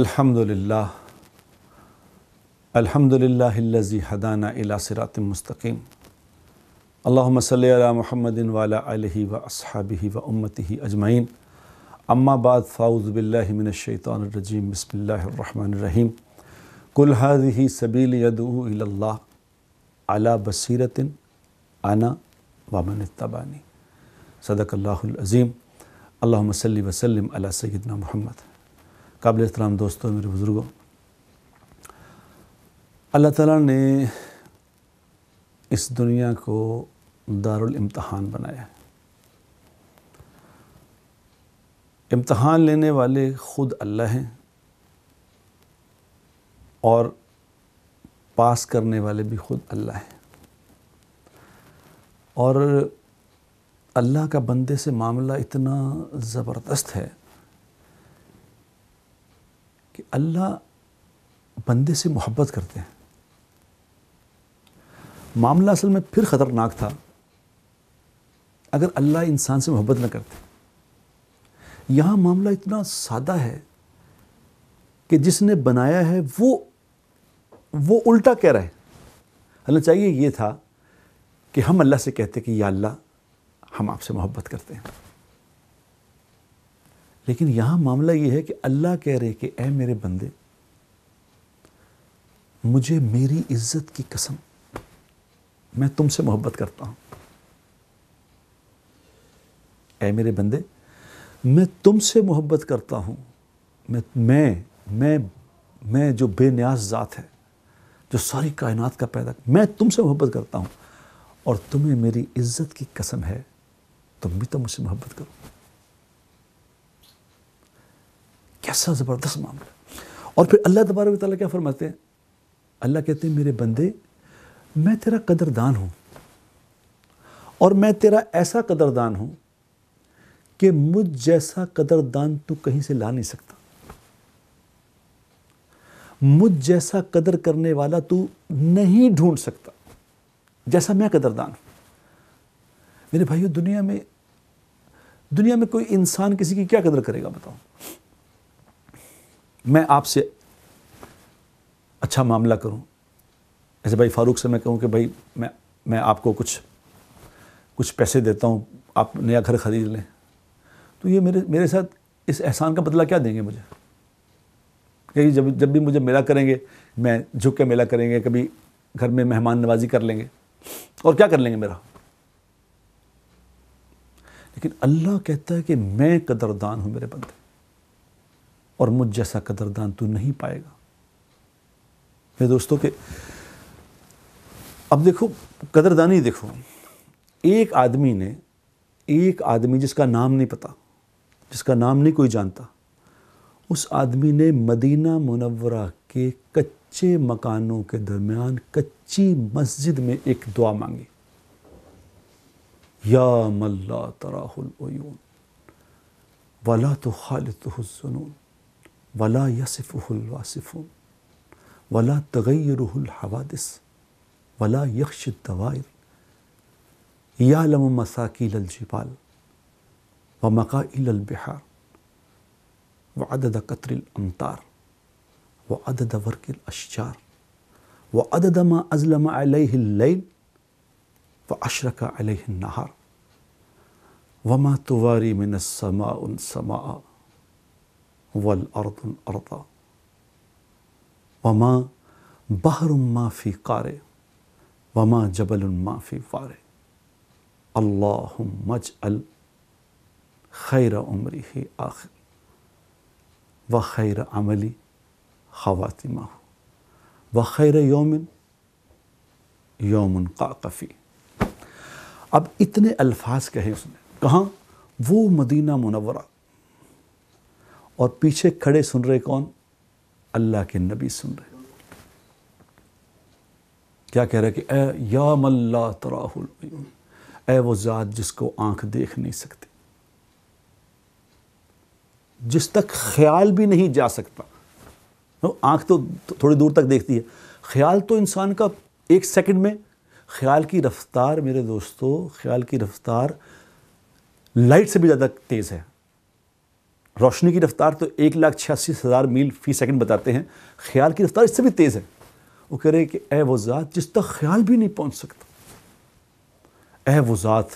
الحمد لله الحمد لله الذي هدانا إلى صراط مستقيم اللهم صل على محمد وعلى آله وأصحابه وأمته أجمعين أما بعد فأعوذ بالله من الشيطان الرجيم بسم الله الرحمن الرحيم قل هذه سبيل يدعو إلى الله على بصيرة أنا ومن اتبعني صدق الله العظيم اللهم صل وسلم على سيدنا محمد काबिल एहतराम दोस्तों मेरे बुज़ुर्गों अल्लाह ताला ने इस दुनिया को दारुल इम्तहान बनाया है इम्तहान लेने वाले ख़ुद अल्लाह हैं और पास करने वाले भी ख़ुद अल्लाह हैं और अल्लाह का बंदे से मामला इतना ज़बरदस्त है कि अल्लाह बंदे से मोहब्बत करते हैं मामला असल में फिर ख़तरनाक था अगर अल्लाह इंसान से मोहब्बत ना करते यहाँ मामला इतना सादा है कि जिसने बनाया है वो वो उल्टा कह रहा है अल्लाह चाहिए ये था कि हम अल्लाह से कहते कि या अल्लाह हम आपसे मोहब्बत करते हैं लेकिन यहां मामला यह है कि अल्लाह कह रहे कि ए मेरे बंदे मुझे मेरी इज्जत की कसम मैं तुमसे मोहब्बत करता हूँ ऐ मेरे बंदे मैं तुमसे मोहब्बत करता हूँ मैं मैं मैं मैं जो बेन्यास ज़ात है जो सारी कायनात का पैदा मैं तुमसे मोहब्बत करता हूँ और तुम्हें मेरी इज्जत की कसम है तुम भी तो मुझसे मोहब्बत करो कैसा ज़बरदस्त मामला और फिर अल्लाह तबारक ताली क्या फरमाते हैं अल्लाह कहते हैं मेरे बंदे मैं तेरा कदरदान हूँ और मैं तेरा ऐसा कदरदान हूँ कि मुझ जैसा कदरदान तू कहीं से ला नहीं सकता मुझ जैसा कदर करने वाला तू नहीं ढूंढ सकता जैसा मैं कदरदान हूँ मेरे भाइयों दुनिया में दुनिया में कोई इंसान किसी की क्या कदर करेगा बताओ मैं आपसे अच्छा मामला करूँ ऐसे भाई फारूक से मैं कहूँ कि भाई मैं मैं आपको कुछ कुछ पैसे देता हूँ आप नया घर खरीद लें तो ये मेरे मेरे साथ इस एहसान का बदला क्या देंगे मुझे क्योंकि जब जब भी मुझे मेला करेंगे मैं झुक के मेला करेंगे कभी घर में मेहमान नवाजी कर लेंगे और क्या कर लेंगे मेरा लेकिन अल्लाह कहता है कि मैं कदरदान हूँ मेरे बंदे और मुझ जैसा कदरदान तू नहीं पाएगा मेरे दोस्तों के अब देखो कदरदानी देखो एक आदमी ने एक आदमी जिसका नाम नहीं पता जिसका नाम नहीं कोई जानता उस आदमी ने मदीना मुनवरा के कच्चे मकानों के दरमियान कच्ची मस्जिद में एक दुआ मांगी या मल्ला तराहुल वाला तो खालिद हुसनून ولا يصفه الواصفون ولا تغيره الحوادث ولا يخشى الدوائر يعلم مساكيل الجبال ومقائل البحار وعدد قطر الأمطار وعدد ورق الأشجار وعدد ما أزلم عليه الليل وأشرك عليه النهار وما تواري من السماء سماء والأرض الأرض وما بحر ما في قارئ وما جبل ما في فارئ اللهم اجعل خير عمره آخر وخير عملي خواتمه وخير يوم يوم قاقفی اب اتنے الفاظ کہیں اس نے کہاں وہ مدینہ منورہ और पीछे खड़े सुन रहे कौन अल्लाह के नबी सुन रहे क्या कह रहे कि ए या मल्ला तराहुल ए वो ज़ात जिसको आंख देख नहीं सकती जिस तक ख्याल भी नहीं जा सकता तो आंख तो थोड़ी दूर तक देखती है ख्याल तो इंसान का एक सेकंड में ख्याल की रफ्तार मेरे दोस्तों ख्याल की रफ्तार लाइट से भी ज़्यादा तेज़ है रोशनी की रफ्तार तो एक लाख छियासी हज़ार मील फी सेकंड बताते हैं ख्याल की रफ्तार इससे भी तेज़ है वो कह रहे हैं कि ए वो ज़ात जिस तक ख्याल भी नहीं पहुंच सकता ए वो ज़ात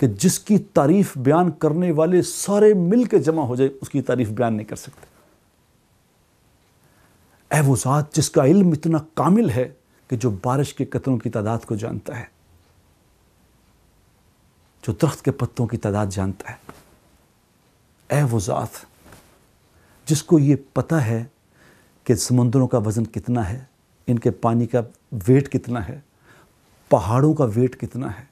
कि जिसकी तारीफ़ बयान करने वाले सारे मिल के जमा हो जाए उसकी तारीफ़ बयान नहीं कर सकते ए वो ज़ात जिसका इल्म इतना कामिल है कि जो बारिश के कतरों की तादाद को जानता है जो दरख्त के पत्तों की तादाद जानता है ए वो ज़ात जिसको ये पता है कि समंदरों का वज़न कितना है इनके पानी का वेट कितना है पहाड़ों का वेट कितना है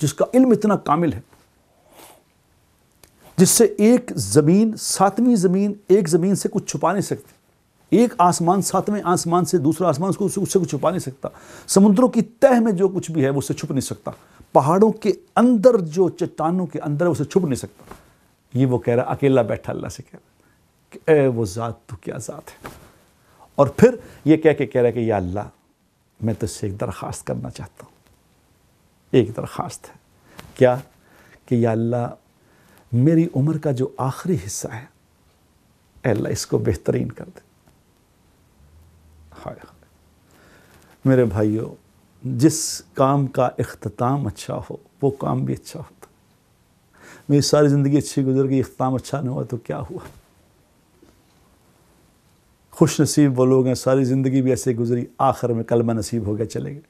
जिसका इल्म इतना कामिल है जिससे एक ज़मीन सातवीं ज़मीन एक ज़मीन से कुछ छुपा नहीं सकती एक आसमान सातवें आसमान से दूसरा आसमान उसको उससे कुछ छुपा नहीं सकता समुद्रों की तह में जो कुछ भी है वो उसे छुप नहीं सकता पहाड़ों के अंदर जो चट्टानों के अंदर है उसे छुप नहीं सकता ये वो कह रहा अकेला बैठा अल्लाह से कह रहा कि ए वो ज़ात तो क्या ज़ात है और फिर ये कह के कह रहा है कि या अल्लाह मैं तुझसे एक दरख्वास्त करना चाहता हूँ एक दरख्वास्त है क्या कि या अल्लाह मेरी उम्र का जो आखिरी हिस्सा है अल्लाह इसको बेहतरीन कर दे हाय हाय मेरे भाइयों जिस काम का अख्ताम अच्छा हो वो काम भी अच्छा होता मेरी सारी ज़िंदगी अच्छी गुजर गई इख्ताम अच्छा ना हुआ तो क्या हुआ खुश नसीब वो लोग हैं सारी ज़िंदगी भी ऐसे गुजरी आखिर में कलमा नसीब हो गया चले गए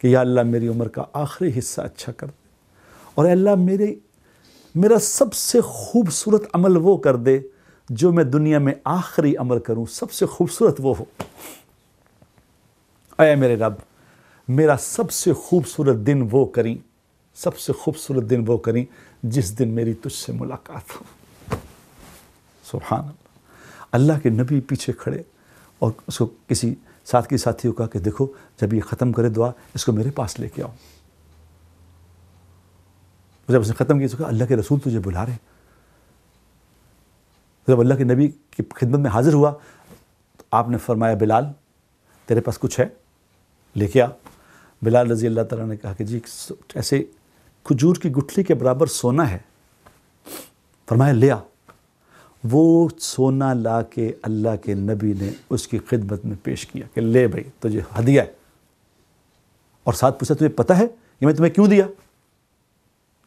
कि या अल्लाह मेरी उम्र का आखिरी हिस्सा अच्छा कर दे और अल्लाह मेरे मेरा सबसे खूबसूरत अमल वो कर दे जो मैं दुनिया में आखिरी अमल करूं सबसे खूबसूरत वो हो अय मेरे रब मेरा सबसे खूबसूरत दिन वो करी सबसे खूबसूरत दिन वो करी जिस दिन मेरी तुझसे मुलाकात हो सुबहान अल्लाह के नबी पीछे खड़े और उसको किसी साथ के साथी को कहा कि देखो जब ये ख़त्म करे दुआ इसको मेरे पास लेके आओ जब उसने ख़त्म किया उसको अल्लाह के रसूल तुझे बुला रहे जब अल्लाह के नबी की खिदमत में हाज़िर हुआ तो आपने फरमाया बिलाल तेरे पास कुछ है लेके आ बिलाल रजी अल्लाह तला ने कहा कि जी ऐसे खजूर की गुठली के बराबर सोना है फरमाया लिया वो सोना ला के अल्लाह के नबी ने उसकी खिदमत में पेश किया कि ले भाई तुझे हदिया है और साथ पूछा तुझे पता है कि मैं तुम्हें क्यों दिया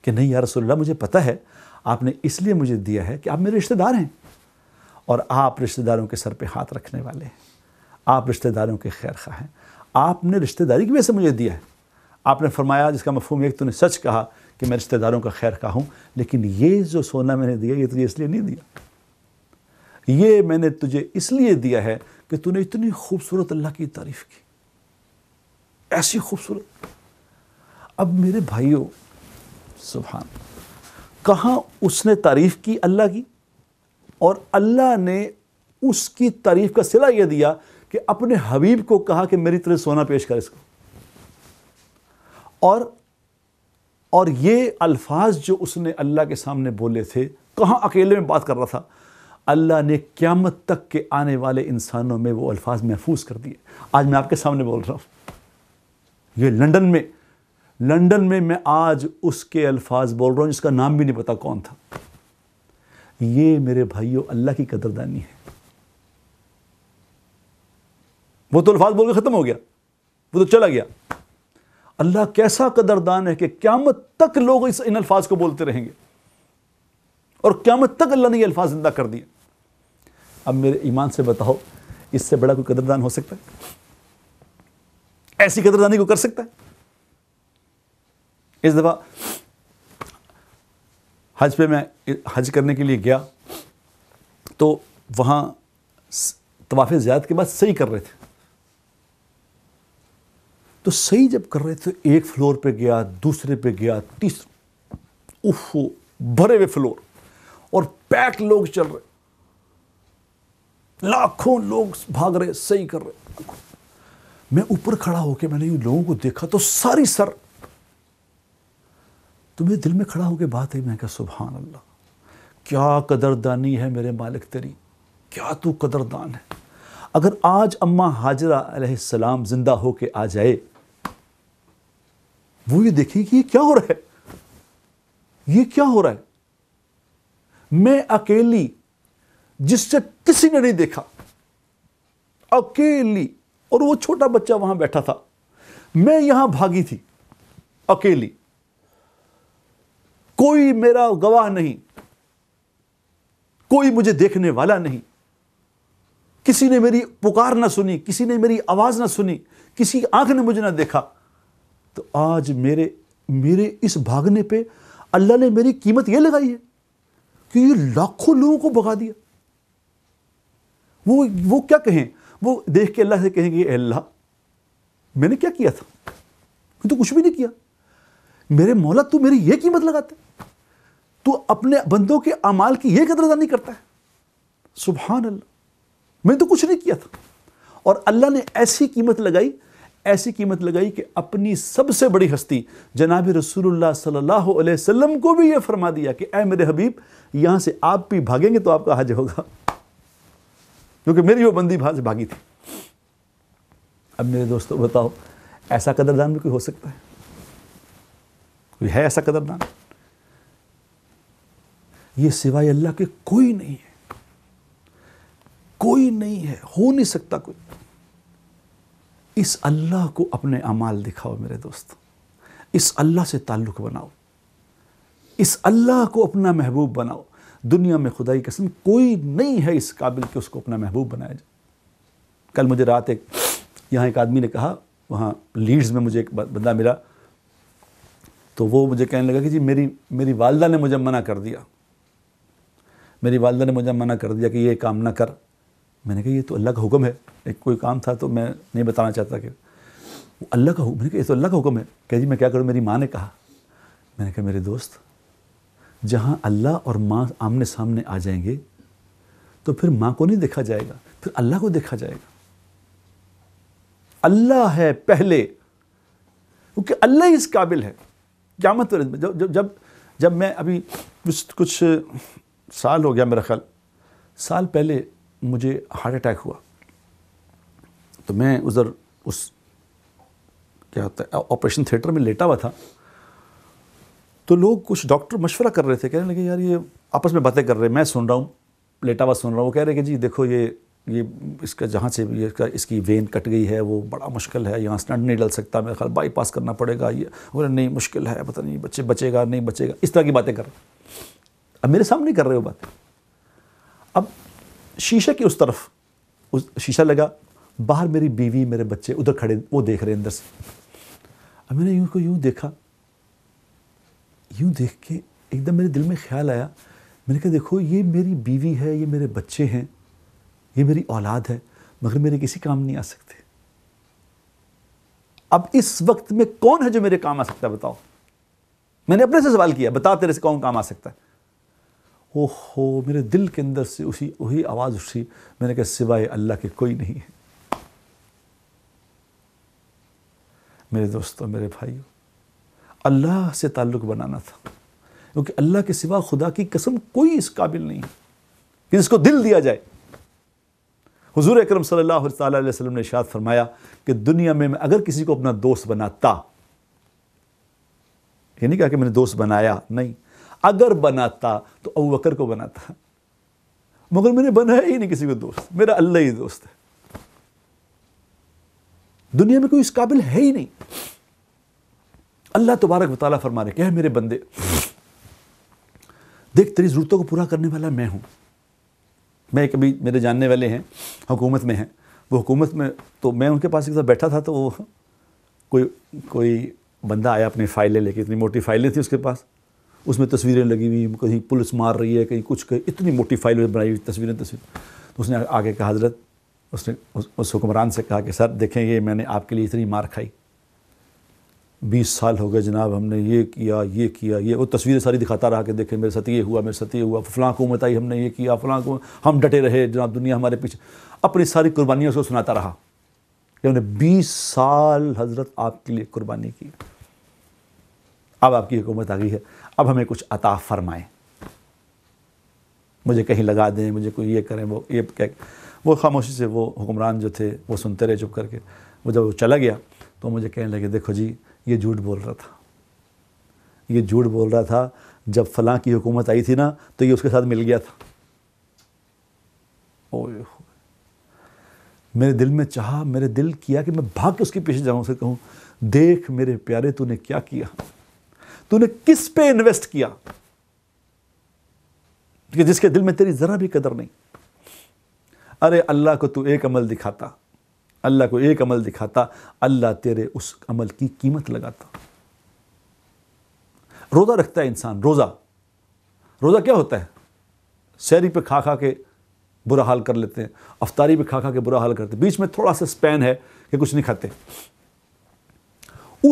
कि नहीं यार रसोल्ला मुझे पता है आपने इसलिए मुझे दिया है कि आप मेरे रिश्तेदार हैं और आप रिश्तेदारों के सर पे हाथ रखने वाले हैं आप रिश्तेदारों के खैर खा हैं आपने रिश्तेदारी की वजह से मुझे दिया है आपने फरमाया जिसका मफहम एक तूने सच कहा कि मैं रिश्तेदारों का खैर कहा हूँ लेकिन ये जो सोना मैंने दिया ये तुझे इसलिए नहीं दिया ये मैंने तुझे इसलिए दिया है कि तूने इतनी खूबसूरत अल्लाह की तारीफ की ऐसी खूबसूरत अब मेरे भाइयों सुबहान कहाँ उसने तारीफ़ की अल्लाह की और अल्लाह ने उसकी तारीफ़ का सिला यह दिया कि अपने हबीब को कहा कि मेरी तरह सोना पेश कर इसको और और ये अल्फाज जो उसने अल्लाह के सामने बोले थे कहाँ अकेले में बात कर रहा था अल्लाह ने क्यामत तक के आने वाले इंसानों में वो अल्फाज महफूज कर दिए आज मैं आपके सामने बोल रहा हूँ ये लंदन में लंदन में मैं आज उसके अल्फाज बोल रहा हूँ जिसका नाम भी नहीं पता कौन था ये मेरे भाइयों अल्लाह की कदरदानी है वो तो अल्फाज बोल के ख़त्म हो गया वो तो चला गया अल्लाह कैसा कदरदान है कि क्यामत तक लोग इस इन अल्फाज को बोलते रहेंगे और क्यामत तक अल्लाह ने ये अल्फाज जिंदा कर दिए अब मेरे ईमान से बताओ इससे बड़ा कोई कदरदान हो सकता है ऐसी कदरदानी को कर सकता है इस दफ़ा हज पे मैं हज करने के लिए गया तो वहां तवाफ़ ज्यादा के बाद सही कर रहे थे तो सही जब कर रहे थे एक फ्लोर पे गया दूसरे पे गया तीसरे उफ भरे हुए फ्लोर और पैक लोग चल रहे लाखों लोग भाग रहे सही कर रहे मैं ऊपर खड़ा होकर मैंने इन लोगों को देखा तो सारी सर तो मेरे दिल में खड़ा होकर बात है मैं क्या सुबहान अल्लाह क्या कदरदानी है मेरे मालिक तेरी क्या तू कदरदान है अगर आज अम्मा हाजरा सलाम ज़िंदा होके आ जाए वो ये देखी कि ये क्या हो रहा है ये क्या हो रहा है मैं अकेली जिससे किसी ने नहीं देखा अकेली और वो छोटा बच्चा वहां बैठा था मैं यहां भागी थी अकेली कोई मेरा गवाह नहीं कोई मुझे देखने वाला नहीं किसी ने मेरी पुकार ना सुनी किसी ने मेरी आवाज ना सुनी किसी आंख ने मुझे ना देखा तो आज मेरे मेरे इस भागने पे अल्लाह ने मेरी कीमत ये लगाई है कि ये लाखों लोगों को भगा दिया वो वो क्या कहें वो देख के अल्लाह से कहेंगे अल्लाह मैंने क्या किया था तो कुछ भी नहीं किया मेरे मौला तू मेरी ये कीमत लगाते तू अपने बंदों के अमाल की ये कदरदानी करता है सुबहान अल्लाह मैंने तो कुछ नहीं किया था और अल्लाह ने ऐसी कीमत लगाई ऐसी कीमत लगाई कि अपनी सबसे बड़ी हस्ती जनाब रसूलुल्लाह सल्लल्लाहु अलैहि वसल्लम को भी ये फरमा दिया कि ए मेरे हबीब यहाँ से आप भी भागेंगे तो आपका हज होगा क्योंकि मेरी वो बंदी भाज भागी थी अब मेरे दोस्तों बताओ ऐसा कदरदान भी कोई हो सकता है कोई है ऐसा कदरदान ये सिवाय अल्लाह के कोई नहीं है कोई नहीं है हो नहीं सकता कोई इस अल्लाह को अपने अमाल दिखाओ मेरे दोस्त इस अल्लाह से ताल्लुक़ बनाओ इस अल्लाह को अपना महबूब बनाओ दुनिया में खुदाई कसम कोई नहीं है इस काबिल कि उसको अपना महबूब बनाया जाए कल मुझे रात एक यहाँ एक आदमी ने कहा वहाँ लीड्स में मुझे एक बंदा मिला तो वो मुझे कहने लगा कि जी मेरी मेरी वालदा ने मुझे मना कर दिया मेरी वालदा ने मुझे मना कर दिया कि ये काम ना कर मैंने कहा ये तो अल्लाह का हुक्म है एक कोई काम था तो मैं नहीं बताना चाहता कि अल्लाह का मैंने कहा ये तो अल्लाह का हुक्म है कह जी मैं क्या करूँ मेरी माँ ने कहा मैंने कहा मेरे दोस्त जहाँ अल्लाह और माँ आमने सामने आ जाएंगे तो फिर माँ को नहीं देखा जाएगा फिर अल्लाह को देखा जाएगा अल्लाह है पहले क्योंकि अल्लाह ही इस काबिल है क्या मत जब जब जब जब मैं अभी कुछ कुछ साल हो गया मेरा ख्याल साल पहले मुझे हार्ट अटैक हुआ तो मैं उधर उस क्या होता है ऑपरेशन थिएटर में लेटा हुआ था तो लोग कुछ डॉक्टर मशवरा कर रहे थे कहने लगे यार ये आपस में बातें कर रहे हैं मैं सुन रहा हूँ लेटा हुआ सुन रहा हूँ वो कह रहे कि जी देखो ये ये इसका जहाँ से ये इसका इसकी वेन कट गई है वो बड़ा मुश्किल है यहाँ स्टंट नहीं डल सकता मेरे ख्याल बाईपास करना पड़ेगा ये बोले नहीं मुश्किल है पता नहीं बच्चे बचेगा नहीं बचेगा इस तरह की बातें कर रहे अब मेरे सामने कर रहे हो बातें अब शीशे की उस तरफ उस शीशा लगा बाहर मेरी बीवी मेरे बच्चे उधर खड़े वो देख रहे अंदर से अब मैंने यूं को यूं देखा यूं देख के एकदम मेरे दिल में ख्याल आया मैंने कहा देखो ये मेरी बीवी है ये मेरे बच्चे हैं ये मेरी औलाद है मगर मेरे किसी काम नहीं आ सकते अब इस वक्त में कौन है जो मेरे काम आ सकता है बताओ मैंने अपने से सवाल किया बता तेरे से कौन काम आ सकता है ओह हो मेरे दिल के अंदर से उसी वही आवाज़ उठी मैंने कहा सिवाय अल्लाह के कोई नहीं है मेरे दोस्तों मेरे भाइयों अल्लाह से ताल्लुक़ बनाना था क्योंकि अल्लाह के सिवा खुदा की कसम कोई इस काबिल नहीं है कि जिसको दिल दिया जाए हुजूर अकरम सल्लल्लाहु अलैहि वसल्लम ने इशाद फरमाया कि दुनिया में मैं अगर किसी को अपना दोस्त बनाता ये नहीं कहा कि मैंने दोस्त बनाया नहीं अगर बनाता तो अबू बकर को बनाता मगर मैंने बनाया ही नहीं किसी को दोस्त मेरा अल्लाह ही दोस्त है दुनिया में कोई इस काबिल है ही नहीं अल्लाह तबारक वाली फरमा रहे क्या मेरे बंदे देख तेरी ज़रूरतों को पूरा करने वाला मैं हूं मैं कभी मेरे जानने वाले हैं हुकूमत में हैं वो हुकूमत में तो मैं उनके पास एक साथ बैठा था तो वो कोई कोई बंदा आया अपनी फ़ाइलें लेके इतनी मोटी फ़ाइलें थी उसके पास उसमें तस्वीरें लगी हुई कहीं पुलिस मार रही है कहीं कुछ कहीं इतनी मोटी फाइल बनाई हुई तस्वीरें तस्वीर तो उसने आगे कहा हजरत उसने उस, हुक्मरान से कहा कि सर देखें ये मैंने आपके लिए इतनी मार खाई बीस साल हो गए जनाब हमने ये किया ये किया ये वो तस्वीरें सारी दिखाता रहा कि देखें मेरे साथ ये हुआ मेरे साथ ये हुआ फलां हुकूमत आई हमने ये किया फलां हम डटे रहे जनाब दुनिया हमारे पीछे अपनी सारी कुर्बानियों से सुनाता रहा कि हमने बीस साल हजरत आपके लिए कुर्बानी की अब आपकी हुकूमत आ गई है अब हमें कुछ अता फरमाए मुझे कहीं लगा दें मुझे कोई ये करें वो ये कह वो खामोशी से वो हुक्मरान जो थे वो सुनते रहे चुप करके वो जब वो चला गया तो मुझे कहने लगे देखो जी ये झूठ बोल रहा था ये झूठ बोल रहा था जब फलां की हुकूमत आई थी ना तो ये उसके साथ मिल गया था ओ मेरे दिल में चाह मेरे दिल किया कि मैं भाग के उसके पीछे जाऊँ उसे कहूँ देख मेरे प्यारे तूने क्या किया तूने किस पे इन्वेस्ट किया कि जिसके दिल में तेरी ज़रा भी कदर नहीं अरे अल्लाह को तू एक अमल दिखाता अल्लाह को एक अमल दिखाता अल्लाह तेरे उस अमल की कीमत लगाता रोज़ा रखता है इंसान रोज़ा रोज़ा क्या होता है शहरी पे खा खा के बुरा हाल कर लेते हैं अफतारी पे खा खा के बुरा हाल करते हैं बीच में थोड़ा सा स्पैन है कि कुछ नहीं खाते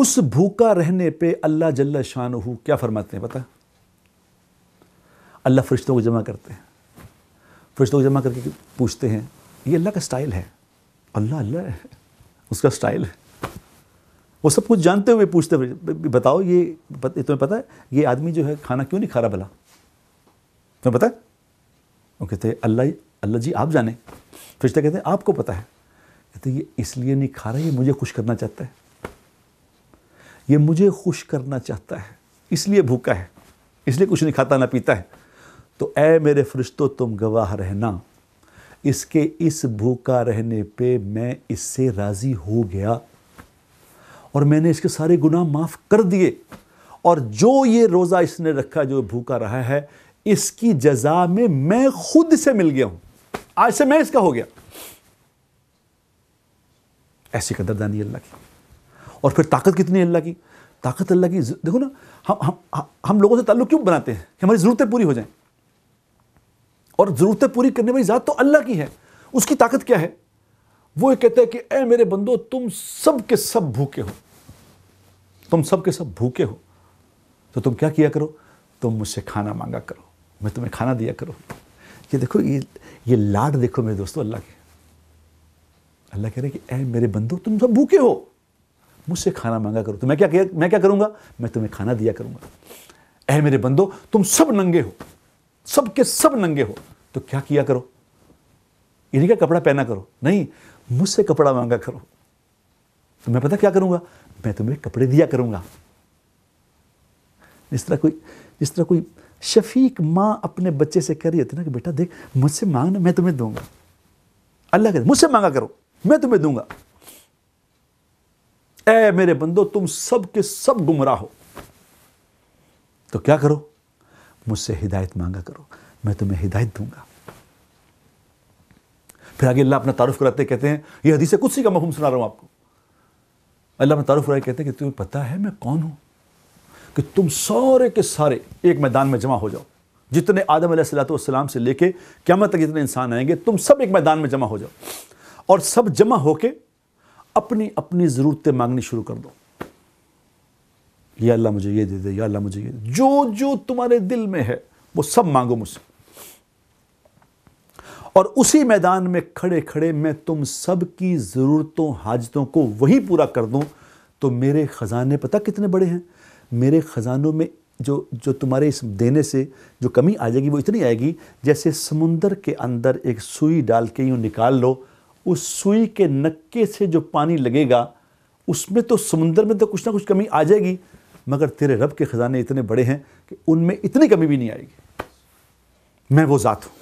उस भूखा रहने पे अल्लाह जल्ला शाहू क्या फरमाते हैं पता अल्लाह फरिश्तों को जमा करते हैं फरिश्तों को जमा करके पूछते हैं ये अल्लाह का स्टाइल है अल्लाह अल्लाह है उसका स्टाइल है वो सब कुछ जानते हुए पूछते बताओ ये तुम्हें पता है ये आदमी जो है खाना क्यों नहीं खा रहा भला तुम्हें पता है वो कहते अल्लाह अल्लाह जी आप जाने फरिश्ता कहते हैं आपको पता है कहते ये इसलिए नहीं खा रहा ये मुझे खुश करना चाहता है ये मुझे खुश करना चाहता है इसलिए भूखा है इसलिए कुछ नहीं खाता ना पीता है तो ऐ मेरे फरिश्तों तुम गवाह रहना इसके इस भूखा रहने पे मैं इससे राज़ी हो गया और मैंने इसके सारे गुनाह माफ़ कर दिए और जो ये रोज़ा इसने रखा जो भूखा रहा है इसकी जजा में मैं खुद से मिल गया हूं आज से मैं इसका हो गया ऐसी कदरदानी अल्लाह की और फिर ताकत कितनी है अल्लाह की ताकत अल्लाह की देखो ना हम हम हम लोगों से ताल्लुक क्यों बनाते हैं कि हमारी ज़रूरतें पूरी हो जाएं और ज़रूरतें पूरी करने वाली ज़ात तो अल्लाह की है उसकी ताकत क्या है वो ये कहता है कि ए मेरे बंदो तुम सब के सब भूखे हो तुम सब के सब भूखे हो तो तुम क्या किया करो तुम मुझसे खाना मांगा करो मैं तुम्हें खाना दिया करो ये देखो ये ये लाड देखो मेरे दोस्तों अल्लाह के अल्लाह कह रहे कि ए मेरे बंदो तुम सब भूखे हो मुझसे खाना मांगा करो तो मैं क्या मैं क्या करूंगा मैं तुम्हें खाना दिया करूंगा ऐ मेरे बंदो तुम सब नंगे हो सब के सब नंगे हो तो क्या किया करो इन्हीं का कपड़ा पहना करो नहीं मुझसे कपड़ा मांगा करो तो मैं पता क्या करूंगा मैं तुम्हें कपड़े दिया करूंगा इस तरह कोई जिस तरह कोई शफीक माँ अपने बच्चे से कह रही होती ना कि बेटा देख मुझसे मांगना मैं तुम्हें दूंगा अल्लाह के मुझसे मांगा करो मैं तुम्हें दूंगा ऐ मेरे बंदो तुम सब के सब गुमराह हो तो क्या करो मुझसे हिदायत मांगा करो मैं तुम्हें हिदायत दूंगा फिर आगे अल्लाह अपना तारुफ कराते कहते हैं ये हदीस कुछ का मफहम सुना रहा हूं आपको अल्लाह अपना तारुफ कहते हैं कि तुम्हें पता है मैं कौन हूं कि तुम सारे के सारे एक मैदान में जमा हो जाओ जितने आदम सलाम से लेके क्या तक जितने इंसान आएंगे तुम सब एक मैदान में जमा हो जाओ और सब जमा होके अपनी अपनी ज़रूरतें मांगनी शुरू कर दो या अल्लाह मुझे ये दे दे या अल्लाह मुझे ये दे जो जो तुम्हारे दिल में है वो सब मांगो मुझसे और उसी मैदान में खड़े खड़े मैं तुम सब की ज़रूरतों हाजतों को वही पूरा कर दूं तो मेरे ख़ज़ाने पता कितने बड़े हैं मेरे ख़ज़ानों में जो जो तुम्हारे इस देने से जो कमी आ जाएगी वो इतनी आएगी जैसे समुंदर के अंदर एक सुई डाल के यूँ निकाल लो उस सुई के नक्के से जो पानी लगेगा उसमें तो समुंदर में तो कुछ ना कुछ कमी आ जाएगी मगर तेरे रब के ख़जाने इतने बड़े हैं कि उनमें इतनी कमी भी नहीं आएगी मैं वो ज़ात हूँ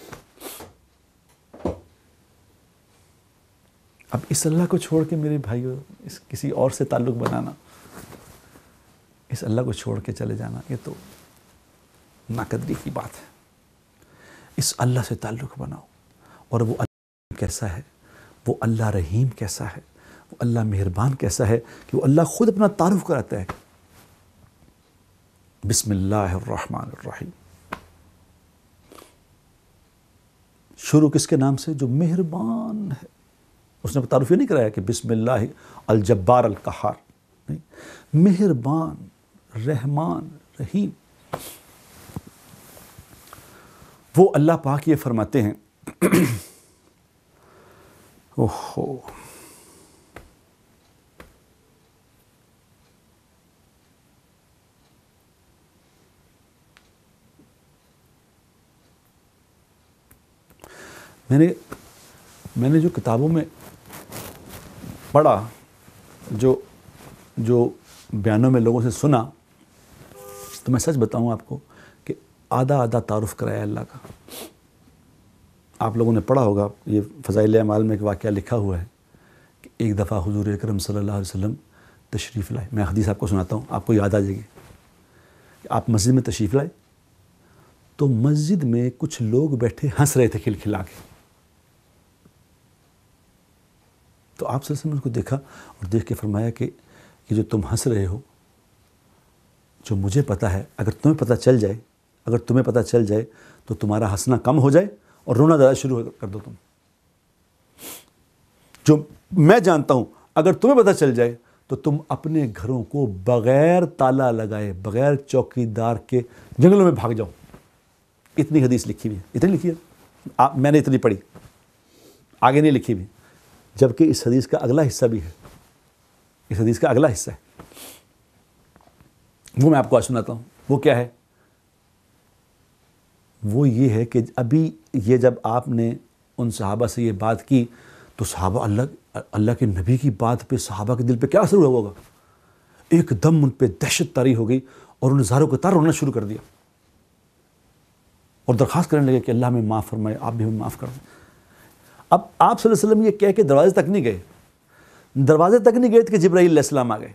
अब इस अल्लाह को छोड़ के मेरे भाइयों इस किसी और से ताल्लुक़ बनाना इस अल्लाह को छोड़ के चले जाना ये तो नाकदरी की बात है इस अल्लाह से ताल्लुक़ बनाओ और वो अल्लाह कैसा है वो अल्लाह रहीम कैसा है वो अल्लाह मेहरबान कैसा है कि वो अल्लाह ख़ुद अपना तारुफ कराता है बिसमीम शुरू किसके नाम से जो मेहरबान है उसने तारुफ ये नहीं कराया कि बिसमिल्लाह अल अलकहार नहीं मेहरबान रहमान रहीम वो अल्लाह पाक ये फरमाते हैं Oho. मैंने मैंने जो किताबों में पढ़ा जो जो बयानों में लोगों से सुना तो मैं सच बताऊं आपको कि आधा आधा तारुफ कराया अल्लाह का आप लोगों ने पढ़ा होगा ये फ़ज़ाइल अमाल में एक वाक़ लिखा हुआ है कि एक दफ़ा हजूर अक्रम सल्ला वसम तशरीफ़ लाए मैं हदीस आपको सुनाता हूँ आपको याद आ जाएगी आप मस्जिद में तशरीफ़ लाए तो मस्जिद में कुछ लोग बैठे हंस रहे थे खिलखिला के तो आप सर ने उसको देखा और देख के फरमाया कि कि जो तुम हंस रहे हो जो मुझे पता है अगर तुम्हें पता चल जाए अगर तुम्हें पता चल जाए तो तुम्हारा हंसना कम हो जाए और रोना ज़्यादा शुरू कर दो तुम जो मैं जानता हूँ अगर तुम्हें पता चल जाए तो तुम अपने घरों को बगैर ताला लगाए बगैर चौकीदार के जंगलों में भाग जाओ इतनी हदीस लिखी हुई है इतनी लिखी है आ, मैंने इतनी पढ़ी आगे नहीं लिखी हुई जबकि इस हदीस का अगला हिस्सा भी है इस हदीस का अगला हिस्सा है वो मैं आपको आज सुनाता हूँ वो क्या है वो ये है कि अभी ये जब आपने उन सहाबा से ये बात की तो सहाबा अल्लाह अल्लाह के नबी की बात पे सहाबा के दिल पे क्या असर हुआ होगा एकदम उन पर दहशत तारी हो गई और उन्हें जारों के तार रोना शुरू कर दिया और दरख्वास्त करने लगे कि अल्लाह में माफ़ फरमाए आप भी हमें माफ़ कर दें अब आप वसल्लम ये कह के दरवाजे तक नहीं गए दरवाजे तक नहीं गए तो कि जब्राईसम आ गए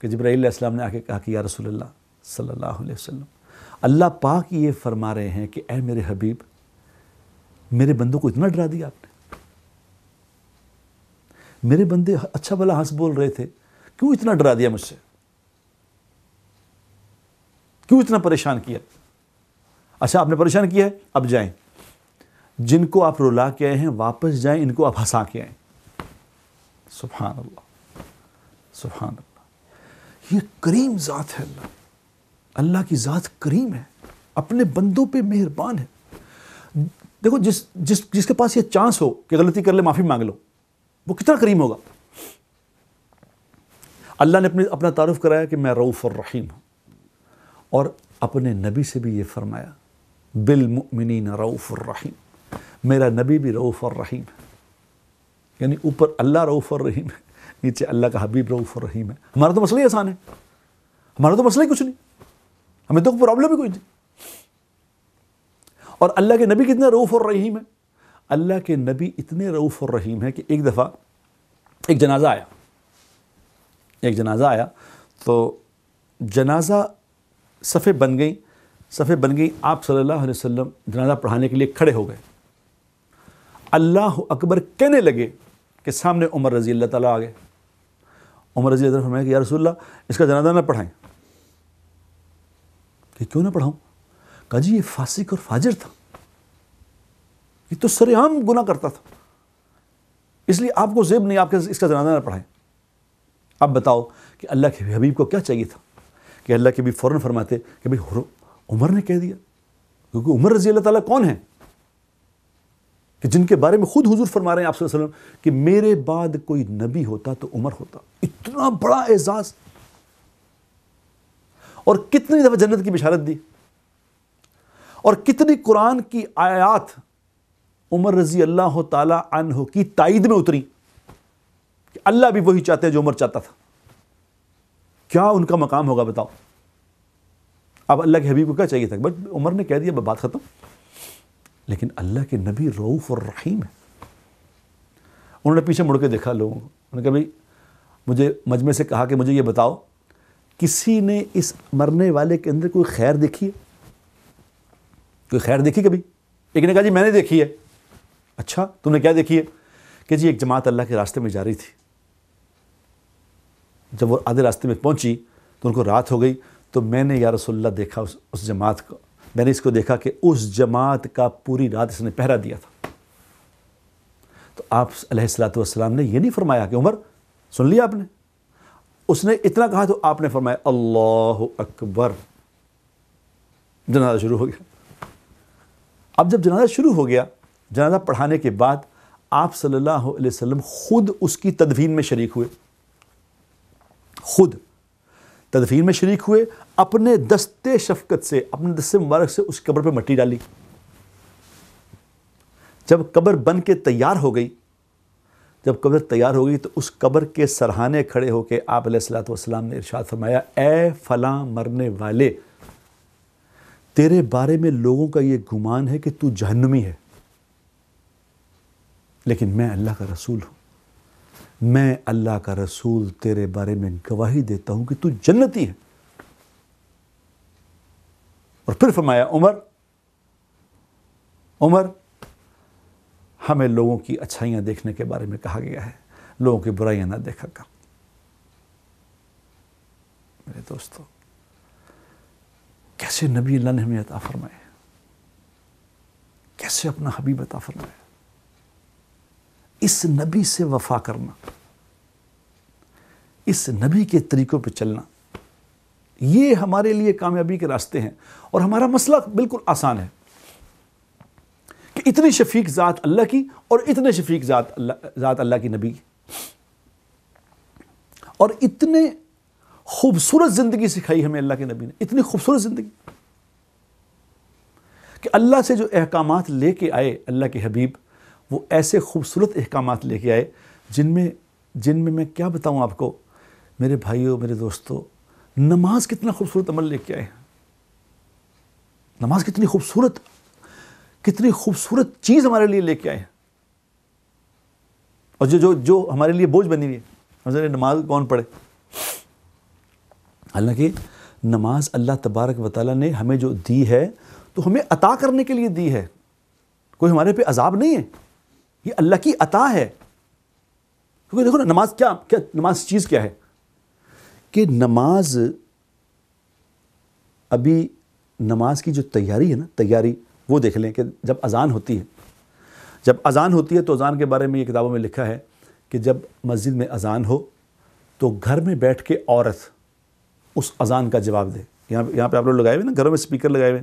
कि जब्राईसम ने आके कहा कि या रसोल्ला सल्ला वसम अल्लाह पाक ये फरमा रहे हैं कि ऐ मेरे हबीब मेरे बंदों को इतना डरा दिया आपने मेरे बंदे अच्छा भला हंस बोल रहे थे क्यों इतना डरा दिया मुझसे क्यों इतना परेशान किया अच्छा आपने परेशान किया है अब जाएं जिनको आप रुला के आए हैं वापस जाएं इनको आप हंसा के आए सुबहान अल्लाह सुबहान अल्लाह ये करीम ज़ात है अल्लाह अल्लाह की ज़ात करीम है अपने बंदों पे मेहरबान है देखो जिस जिस जिसके पास ये चांस हो कि गलती कर ले माफ़ी मांग लो वो कितना करीम होगा अल्लाह ने अपने अपना तारुफ कराया कि मैं रऊफ़ और रहीम हूँ और अपने नबी से भी ये फरमाया बिलमिन रऊफ़ और रहीम मेरा नबी भी रऊफ़ और रहीम है यानी ऊपर अल्लाह रऊफ़ और रहीम है नीचे अल्लाह का हबीब रऊफ़ और रहीम है हमारा तो मसला ही आसान है हमारा तो मसला ही कुछ नहीं हमें तो प्रॉब्लम ही कोई नहीं और अल्लाह के नबी कितने रऊफ़ और रहीम है अल्लाह के नबी इतने रऊफ़ और रहीम है कि एक दफ़ा एक जनाजा आया एक जनाजा आया तो जनाजा सफ़े बन गई सफ़े बन गई आप सल्लल्लाहु अलैहि वसल्लम जनाजा पढ़ाने के लिए खड़े हो गए अल्लाह अकबर कहने लगे कि सामने उमर रज़ी अल्लाह ताली आ गए उमर रज़ी फरमाया कि यार रसूल्ला इसका जनाजा ना पढ़ाएं कि क्यों ना पढ़ाऊं कहा जी ये फासिक और फाजिर था ये तो सरेआम गुना करता था इसलिए आपको जेब नहीं आपके इसका जनाजा ना पढ़ाएं अब बताओ कि अल्लाह के हबीब को क्या चाहिए था कि अल्लाह के भी फौरन फरमाते कि भाई उमर ने कह दिया क्योंकि उमर रजी अल्लाह ताला कौन है कि जिनके बारे में खुद हुजूर फरमा रहे हैं आप वसल्लम कि मेरे बाद कोई नबी होता तो उमर होता इतना बड़ा एजाज़ और कितनी दफ़ा जन्नत की बिशारत दी और कितनी कुरान की आयात उमर रजी अल्लाह तहो की ताइद में उतरी कि अल्लाह भी वही चाहते हैं जो उमर चाहता था क्या उनका मकाम होगा बताओ अब अल्लाह के हबीब को क्या चाहिए था बट उमर ने कह दिया बात ख़त्म लेकिन अल्लाह के नबी रऊफ़ और रहीम है उन्होंने पीछे मुड़ के देखा लोगों को उन्होंने कहा भाई मुझे मजमे से कहा कि मुझे ये बताओ किसी ने इस मरने वाले के अंदर कोई खैर देखी है कोई खैर देखी कभी एक ने कहा जी मैंने देखी है अच्छा तुमने क्या देखी है कि जी एक जमात अल्लाह के रास्ते में जा रही थी जब वो आधे रास्ते में पहुंची तो उनको रात हो गई तो मैंने या रसोल्ला देखा उस उस जमात को मैंने इसको देखा कि उस जमात का पूरी रात इसने पहरा दिया था तो आप सलाम ने यह नहीं फरमाया कि उमर सुन लिया आपने उसने इतना कहा तो आपने फरमाया अल्लाह अकबर जनाजा शुरू हो गया अब जब जनाजा शुरू हो गया जनाजा पढ़ाने के बाद आप सल्लल्लाहु अलैहि वसल्लम खुद उसकी तदफीन में शरीक हुए खुद तदफीन में शरीक हुए अपने दस्ते शफकत से अपने दस्ते मुबारक से उस कब्र पर मट्टी डाली जब कब्र बन के तैयार हो गई जब कब्र तैयार होगी तो उस कब्र के सरहाने खड़े होकर आप सलाम ने इरशाद फरमाया ए फला मरने वाले तेरे बारे में लोगों का यह गुमान है कि तू जहनमी है लेकिन मैं अल्लाह का रसूल हूं मैं अल्लाह का रसूल तेरे बारे में गवाही देता हूं कि तू जन्नती है और फिर फरमाया उमर उमर हमें लोगों की अच्छाइयाँ देखने के बारे में कहा गया है लोगों की बुराइयाँ ना देखा कर मेरे दोस्तों कैसे नबी अल्लाह ने हमें अता फरमाए कैसे अपना हबीब अता फरमाए इस नबी से वफा करना इस नबी के तरीकों पर चलना ये हमारे लिए कामयाबी के रास्ते हैं और हमारा मसला बिल्कुल आसान है इतनी शफीक ज़ात अल्लाह की और इतने शफीक ज़ात अल्लाह ज़ात अल्लाह की नबी और इतने खूबसूरत ज़िंदगी सिखाई हमें अल्लाह के नबी ने इतनी खूबसूरत ज़िंदगी कि अल्लाह से जो अहकाम लेके आए अल्लाह के हबीब वो ऐसे खूबसूरत अहकाम लेके आए जिनमें जिनमें मैं क्या बताऊँ आपको मेरे भाइयों मेरे दोस्तों नमाज कितना खूबसूरत अमल लेके आए नमाज कितनी खूबसूरत कितनी खूबसूरत चीज़ हमारे लिए लेके आए और जो जो जो हमारे लिए बोझ बनी हुई है हमारे नमाज कौन पढ़े हालांकि नमाज अल्लाह तबारक वाली ने हमें जो दी है तो हमें अता करने के लिए दी है कोई हमारे पे अजाब नहीं है ये अल्लाह की अता है क्योंकि देखो ना नमाज क्या क्या नमाज चीज़ क्या है कि नमाज अभी नमाज की जो तैयारी है ना तैयारी वो देख लें कि जब अज़ान होती है जब अज़ान होती है तो अज़ान के बारे में ये किताबों में लिखा है कि जब मस्जिद में अज़ान हो तो घर में बैठ के औरत उस अज़ान का जवाब दे यहाँ यहाँ पे आप लोग लगाए हुए ना घरों में स्पीकर लगाए हुए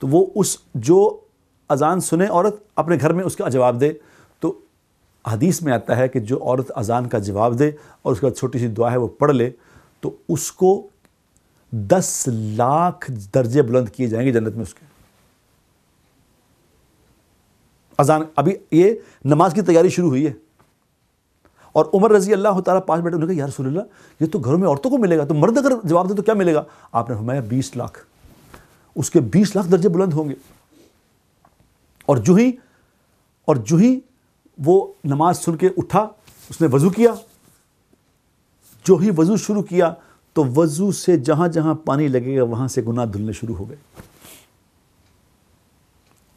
तो वो उस जो अज़ान सुने औरत अपने घर में उसका जवाब दे तो हदीस में आता है कि जो औरत अज़ान का जवाब दे और उसके बाद छोटी सी दुआ है वो पढ़ ले तो उसको दस लाख दर्जे बुलंद किए जाएंगे जन्नत में उसके अजान अभी ये नमाज की तैयारी शुरू हुई है और उमर रजी अल्लाह तारा पाँच मिनट उन्होंने कहा यार ये तो घरों में औरतों को मिलेगा तो मर्द अगर जवाब दे तो क्या मिलेगा आपने हमाया बीस लाख उसके बीस लाख दर्जे बुलंद होंगे और जो ही और जो ही वो नमाज सुन के उठा उसने वज़ू किया जो ही वज़ू शुरू किया तो वज़ू से जहां जहां पानी लगेगा वहां से गुनाह धुलने शुरू हो गए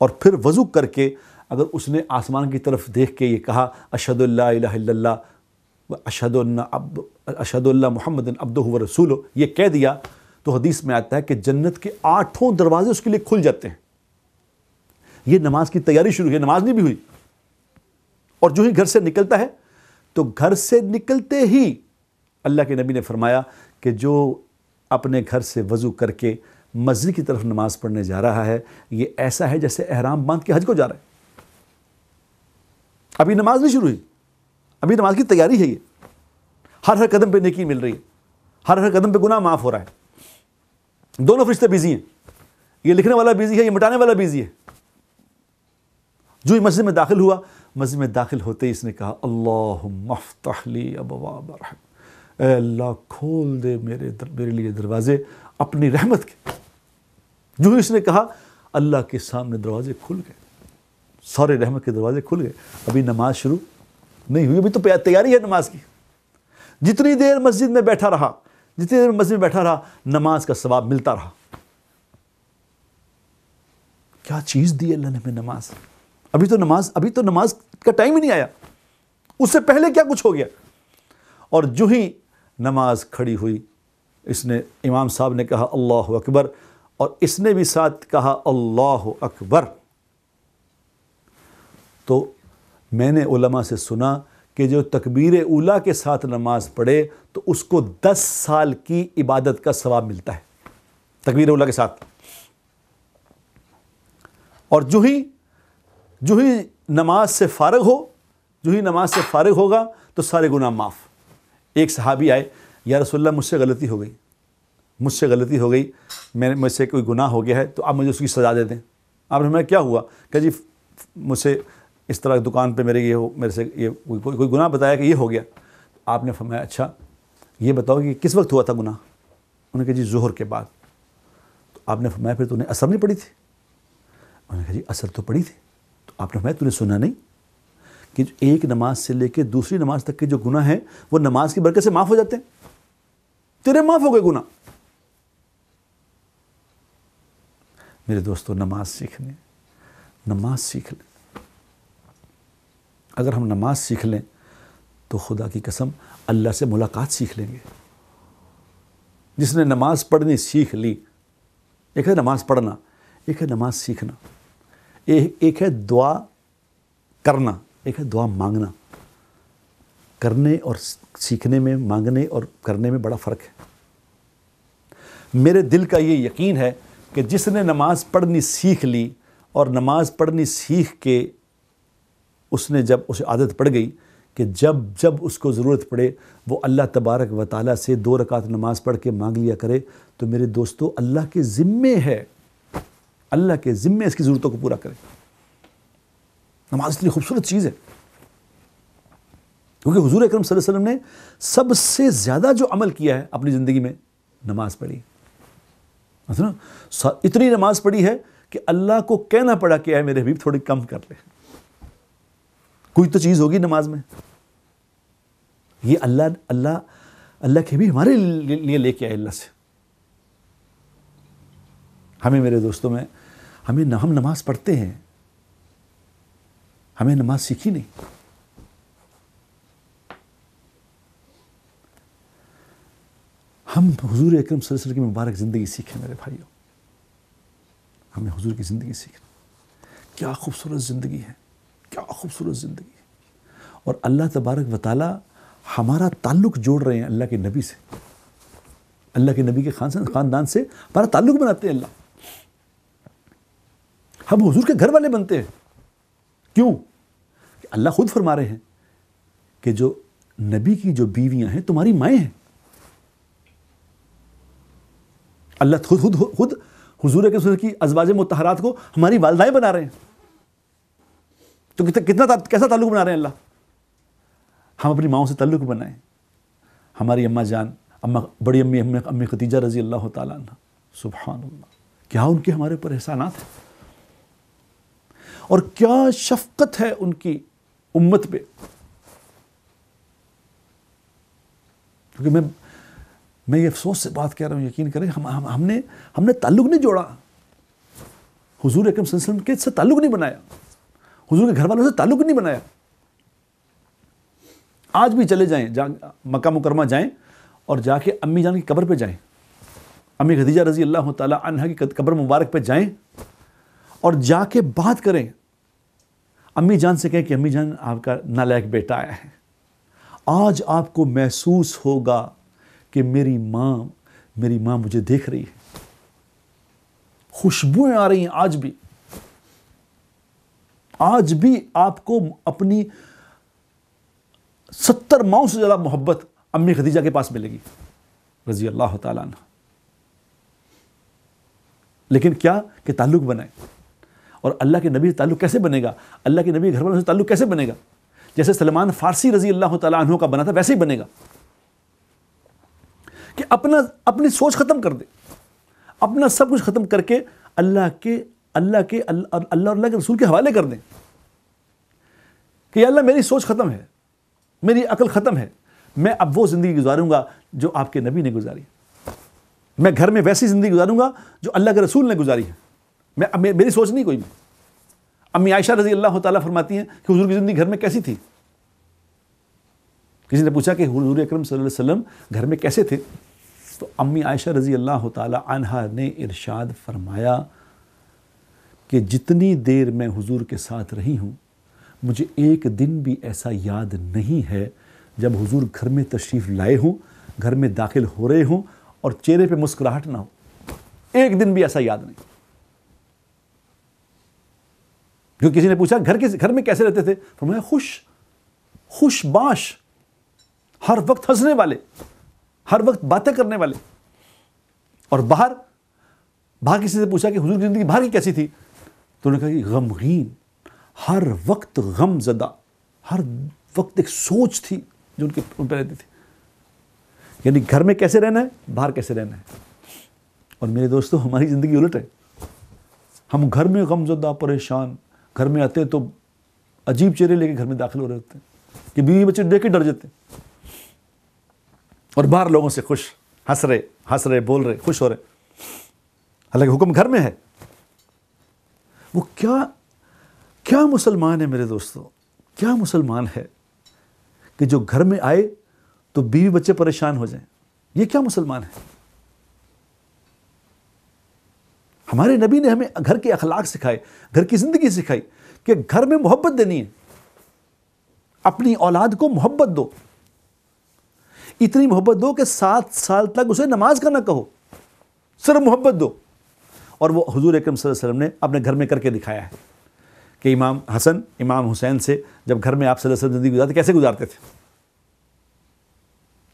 और फिर वज़ू करके अगर उसने आसमान की तरफ देख के ये कहा अशदुल्ला अशदुल्ला अब अशदुल्ला मोहम्मद अब्दुल रसूल ये कह दिया तो हदीस में आता है कि जन्नत के आठों दरवाजे उसके लिए खुल जाते हैं ये नमाज की तैयारी शुरू हुई नमाज नहीं भी हुई और जो ही घर से निकलता है तो घर से निकलते ही अल्लाह के नबी ने फरमाया कि जो अपने घर से वज़ू करके मस्जिद की तरफ नमाज़ पढ़ने जा रहा है ये ऐसा है जैसे अहराम बांध के हज को जा रहा है अभी नमाज नहीं शुरू हुई अभी नमाज की तैयारी है ये हर हर कदम पे नेकी मिल रही है हर हर कदम पे गुनाह माफ़ हो रहा है दोनों फरिश्ते बिजी हैं ये लिखने वाला बिजी है ये मिटाने वाला बिजी है जो ही मस्जिद में दाखिल हुआ मस्जिद में दाखिल होते ही इसने कहा अल्लाहली अब अल्लाह खोल दे मेरे दर, मेरे लिए दरवाजे अपनी रहमत के जो इसने कहा अल्लाह के सामने दरवाजे खुल गए सौर रहमत के दरवाजे खुल गए अभी नमाज शुरू नहीं हुई अभी तो तैयारी है नमाज की जितनी देर मस्जिद में बैठा रहा जितनी देर मस्जिद में बैठा रहा नमाज का सवाब मिलता रहा क्या चीज़ दी अल्लाह ने हमें नमाज अभी तो नमाज अभी तो नमाज का टाइम ही नहीं आया उससे पहले क्या कुछ हो गया और जो ही नमाज खड़ी हुई इसने इमाम साहब ने कहा अल्लाह अकबर और इसने भी साथ कहा अल्लाह अकबर तो मैंने उलमा से सुना कि जो तकबीर उला के साथ नमाज पढ़े तो उसको दस साल की इबादत का सवाब मिलता है तकबीर उला के साथ और जो ही जो ही नमाज से फारग हो जो ही नमाज से फारग होगा तो सारे गुनाह माफ़ एक सहाबी आए या रसोल्ला मुझसे गलती हो गई मुझसे गलती हो गई मेरे मुझसे कोई गुनाह हो गया है तो आप मुझे उसकी सज़ा दे दें आपने हमें क्या हुआ क्या जी मुझसे इस तरह दुकान पे मेरे ये हो मेरे से ये कोई कोई गुनाह बताया कि ये हो गया तो आपने फरमाया अच्छा ये बताओ कि किस वक्त हुआ था गुनाह उन्होंने कहा जी जोहर के बाद तो आपने फरमाया फिर तूने असर नहीं पड़ी थी उन्होंने कहा जी असर तो पड़ी थी तो आपने फरमाया तूने सुना नहीं कि एक नमाज से लेकर दूसरी नमाज तक के जो गुनाह हैं वो नमाज की बरकत से माफ़ हो जाते हैं तेरे माफ़ हो गए गुनाह मेरे दोस्तों नमाज सीख लें नमाज सीख लें अगर हम नमाज सीख लें तो खुदा की कसम अल्लाह से मुलाकात सीख लेंगे जिसने नमाज पढ़नी सीख ली एक है नमाज पढ़ना एक है नमाज सीखना एक एक है दुआ करना एक है दुआ मांगना करने और सीखने में मांगने और करने में बड़ा फ़र्क है मेरे दिल का ये यकीन है कि जिसने नमाज़ पढ़नी सीख ली और नमाज़ पढ़नी सीख के उसने जब उसे आदत पड़ गई कि जब जब उसको ज़रूरत पड़े वो अल्लाह तबारक व ताली से दो रकात नमाज़ पढ़ के मांग लिया करे तो मेरे दोस्तों अल्लाह के ज़िम्मे है अल्लाह के ज़िम्मे इसकी ज़रूरतों को पूरा करे नमाज इतनी खूबसूरत चीज़ है क्योंकि हजूर अक्रम वसम ने सबसे ज़्यादा जो अमल किया है अपनी ज़िंदगी में नमाज पढ़ी ना इतनी नमाज पढ़ी है कि अल्लाह को कहना पड़ा कि आए मेरे हबीब थोड़ी कम कर ले कोई तो चीज़ होगी नमाज में ये अल्लाह अल्लाह अल्लाह के भी हमारे लिए लेके आए अल्लाह से हमें मेरे दोस्तों में हमें न हम नमाज पढ़ते हैं हमें नमाज सीखी नहीं हम हजूर अक्रम सल्लल्लाहु की मुबारक ज़िंदगी सीखें मेरे भाइयों हमें हजूर की ज़िंदगी सीखना क्या खूबसूरत ज़िंदगी है क्या खूबसूरत ज़िंदगी और अल्लाह तबारक वाली हमारा ताल्लुक जोड़ रहे हैं अल्लाह के नबी से अल्लाह के नबी के खान ख़ानदान से हमारा ताल्लुक बनाते हैं अल्लाह हम हजूर के घर वाले बनते हैं क्यों अल्लाह खुद फरमा रहे हैं कि जो नबी की जो बीवियां हैं तुम्हारी माएँ हैं अल्लाह खुद खुद खुद हजूर के की अजवाज मतहरात को हमारी वालदाएँ बना रहे हैं तो कितना कैसा ताल्लुक बना रहे हैं अल्लाह हम अपनी माओ से ताल्लुक बनाएं हमारी अम्मा जान अम्मा बड़ी अम्मी अम्मी अम्मी खतीजा रजी अल्लाह तला सुबहान क्या उनके हमारे ऊपर एहसानात है और क्या शफकत है उनकी उम्मत पे क्योंकि मैं मैं ये अफसोस से बात कह रहा हूँ यकीन करें हम, हम हमने हमने ताल्लुक नहीं जोड़ा हुजूर अकरम के से ताल्लुक नहीं बनाया हुजूर के घर वालों से ताल्लुक नहीं बनाया आज भी चले जाएं जा मक्का मुकरमा जाएं और जाके अम्मी जान की कब्र पे जाएं अम्मी खदीजा रजी अल्लाह तह की कब्र मुबारक पे जाएं और जाके बात करें अम्मी जान से कहें कि अम्मी जान आपका नालायक बेटा आया है आज आपको महसूस होगा कि मेरी माँ मेरी माँ मुझे देख रही है खुशबुएं आ रही हैं आज भी आज भी आपको अपनी सत्तर माओ से ज़्यादा मोहब्बत अम्मी खदीजा के पास मिलेगी रजी अल्लाह तला लेकिन क्या कि ताल्लुक बनाए और अल्लाह के नबी से ताल्लुक कैसे बनेगा अल्लाह के नबी घर वालों से ताल्लुक कैसे बनेगा जैसे सलमान फारसी रजी अल्लाह तु का बना था वैसे ही बनेगा कि अपना अपनी सोच ख़त्म कर दे अपना सब कुछ ख़त्म करके अल्लाह के अल्लाह के अल्लाह अल्लाह के रसूल के हवाले कर दें कि अल्लाह मेरी सोच ख़त्म है मेरी अकल ख़त्म है मैं अब वो ज़िंदगी गुजारूंगा जो आपके नबी ने गुजारी मैं घर में वैसी ज़िंदगी गुजारूंगा जो अल्लाह के रसूल ने गुजारी है मैं अब मेरी सोच नहीं कोई अम्मी आयशा रजी अल्लाह ताली फरमाती हैं कि हजूर की ज़िंदगी घर में कैसी थी किसी ने पूछा कि हजूर अक्रम वसल्लम घर में कैसे थे तो अम्मी आयशा रजी अल्लाह तह ने इरशाद फरमाया कि जितनी देर मैं हुजूर के साथ रही हूँ मुझे एक दिन भी ऐसा याद नहीं है जब हुजूर घर में तशरीफ़ लाए हों घर में दाखिल हो रहे हों और चेहरे पे मुस्कुराहट ना हो एक दिन भी ऐसा याद नहीं क्योंकि किसी ने पूछा घर के घर में कैसे रहते थे तो मैं खुश खुशबाश हर वक्त हंसने वाले हर वक्त बातें करने वाले और बाहर बाहर किसी से पूछा कि हुजूर की ज़िंदगी बाहर की कैसी थी तो उन्होंने कहा कि गमगीन हर वक्त गम जदा हर वक्त एक सोच थी जो उनके उन पर रहती थी यानी घर में कैसे रहना है बाहर कैसे रहना है और मेरे दोस्तों हमारी ज़िंदगी उलट है हम घर में गमजदा परेशान घर में आते तो अजीब चेहरे लेके घर में दाखिल हो रहे होते हैं कि बीवी बच्चे देख के डर जाते और बाहर लोगों से खुश हंस रहे हंस रहे बोल रहे खुश हो रहे हालांकि हुक्म घर में है वो क्या क्या मुसलमान है मेरे दोस्तों क्या मुसलमान है कि जो घर में आए तो बीवी बच्चे परेशान हो जाएं ये क्या मुसलमान है हमारे नबी ने हमें घर के अखलाक सिखाए घर की ज़िंदगी सिखाई कि घर में मोहब्बत देनी है अपनी औलाद को मोहब्बत दो इतनी मोहब्बत दो कि सात साल तक उसे नमाज का ना कहो सिर्फ मोहब्बत दो और वो हजूर अक्रम वसल्लम ने अपने घर में करके दिखाया है कि इमाम हसन इमाम हुसैन से जब घर में आप सल्लम ज़िंदगी गुजारते कैसे गुजारते थे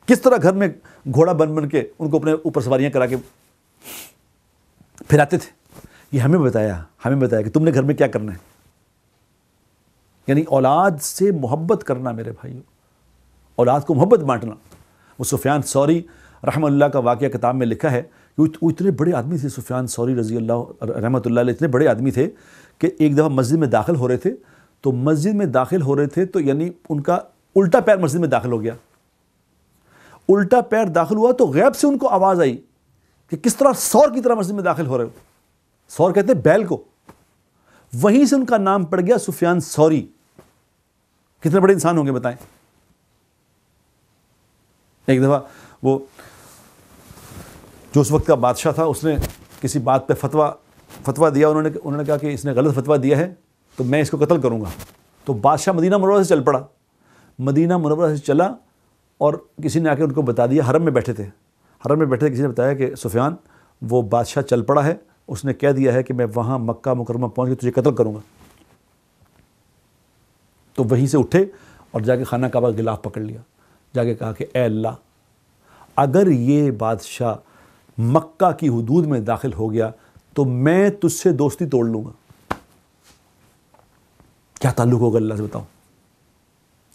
किस तरह घर में घोड़ा बन बन के उनको अपने ऊपर सवारियाँ करा के फिराते थे ये हमें बताया हमें बताया कि तुमने घर में क्या करना है यानी औलाद से मोहब्बत करना मेरे भाइयों औलाद को मोहब्बत बांटना वो सुफियान सौरी रहमल्ला का वाक्य किताब में लिखा है वो इतने बड़े आदमी थे सुफियान सॉरी रजी अल्लाह रहमत इतने बड़े आदमी थे कि एक दफ़ा मस्जिद में दाखिल हो रहे थे तो मस्जिद में दाखिल हो रहे थे तो यानी उनका उल्टा पैर मस्जिद में दाखिल हो गया उल्टा पैर दाखिल हुआ तो गैब से उनको आवाज़ आई कि किस तरह सौर की तरह मस्जिद में दाखिल हो रहे हो सौर कहते हैं बैल को वहीं से उनका नाम पड़ गया सुफियान सौरी कितने बड़े इंसान होंगे बताएं एक दफ़ा वो जो उस वक्त का बादशाह था उसने किसी बात पे फतवा फतवा दिया उन्होंने उन्होंने कहा कि इसने गलत फतवा दिया है तो मैं इसको कत्ल करूँगा तो बादशाह मदीना मनवरा से चल पड़ा मदीना मनवरा से चला और किसी ने आके उनको बता दिया हरम में बैठे थे हरम में बैठे थे किसी ने बताया कि सुफियान वो बादशाह चल पड़ा है उसने कह दिया है कि मैं वहाँ मक्का मुकरमा पहुँच के तुझे कत्ल करूँगा तो वहीं से उठे और जाके खाना काबा गिलाफ पकड़ लिया जाके कहा कि ए अल्लाह अगर ये बादशाह मक्का की हदूद में दाखिल हो गया तो मैं तुझसे दोस्ती तोड़ लूंगा क्या ताल्लुक होगा अल्लाह से बताओ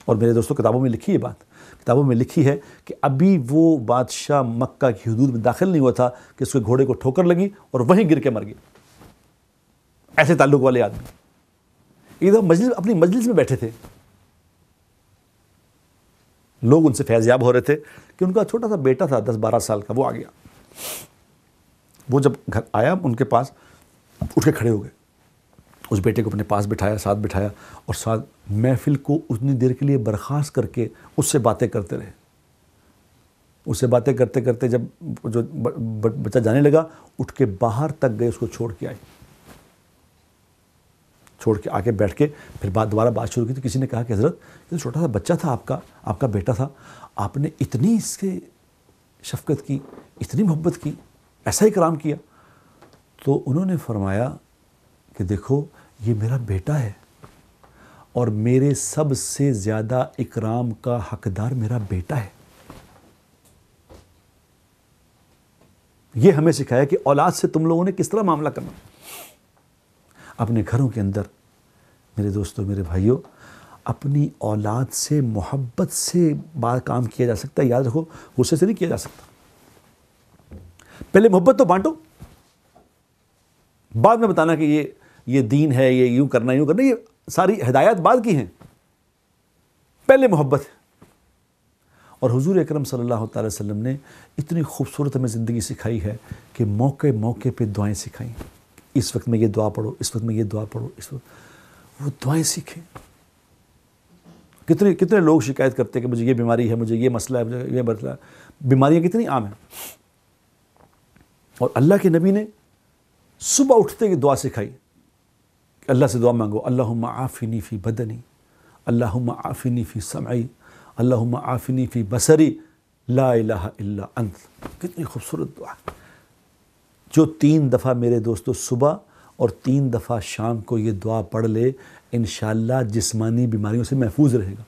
और मेरे दोस्तों किताबों में लिखी है बात किताबों में लिखी है कि अभी वो बादशाह मक्का की हदूद में दाखिल नहीं हुआ था कि उसके घोड़े को ठोकर लगी और वहीं गिर के मर गया ऐसे ताल्लुक वाले आदमी इधर मजलिस अपनी मजलिस में बैठे थे लोग उनसे फैजयाब हो रहे थे कि उनका छोटा सा बेटा था दस बारह साल का वो आ गया वो जब घर आया उनके पास उठ के खड़े हो गए उस बेटे को अपने पास बिठाया साथ बिठाया और साथ महफिल को उतनी देर के लिए बर्खास्त करके उससे बातें करते रहे उससे बातें करते करते जब जो बच्चा जाने लगा उठ के बाहर तक गए उसको छोड़ के आई छोड़ के आके बैठ के फिर बात दोबारा बात शुरू की तो किसी ने कहा कि हज़रत ये तो छोटा सा बच्चा था आपका आपका बेटा था आपने इतनी इसके शफकत की इतनी मोहब्बत की ऐसा ही कराम किया तो उन्होंने फरमाया कि देखो ये मेरा बेटा है और मेरे सबसे ज़्यादा इकराम का हकदार मेरा बेटा है ये हमें सिखाया कि औलाद से तुम लोगों ने किस तरह मामला करना अपने घरों के अंदर मेरे दोस्तों मेरे भाइयों अपनी औलाद से मोहब्बत से बात काम किया जा सकता है याद रखो गुस्से से नहीं किया जा सकता पहले मोहब्बत तो बांटो बाद में बताना कि ये ये दीन है ये यूं करना यूं करना ये सारी हदायत बाद की हैं पहले मोहब्बत है और हुजूर अकरम सल्लल्लाहु अलैहि वसल्लम ने इतनी खूबसूरत हमें ज़िंदगी सिखाई है कि मौके मौके पे दुआएं सिखाई इस वक्त में ये दुआ पढ़ो इस वक्त में ये दुआ पढ़ो इस वक्त वो दुआएं सीखें कितने कितने लोग शिकायत करते हैं कि मुझे ये बीमारी है मुझे ये मसला है मुझे ये मसला बीमारियाँ कितनी आम हैं और अल्लाह के नबी ने सुबह उठते ही दुआ सिखाई अल्लाह से दुआ मांगो अल्लाह आफिनी फ़ी बदनी अल्लाह आफिनी फ़ी समई अल्लाह आफिनी फ़ी बसरी ला इला अंत कितनी खूबसूरत दुआ जो तीन दफ़ा मेरे दोस्तों सुबह और तीन दफ़ा शाम को ये दुआ पढ़ ले इन जिस्मानी बीमारियों से महफूज रहेगा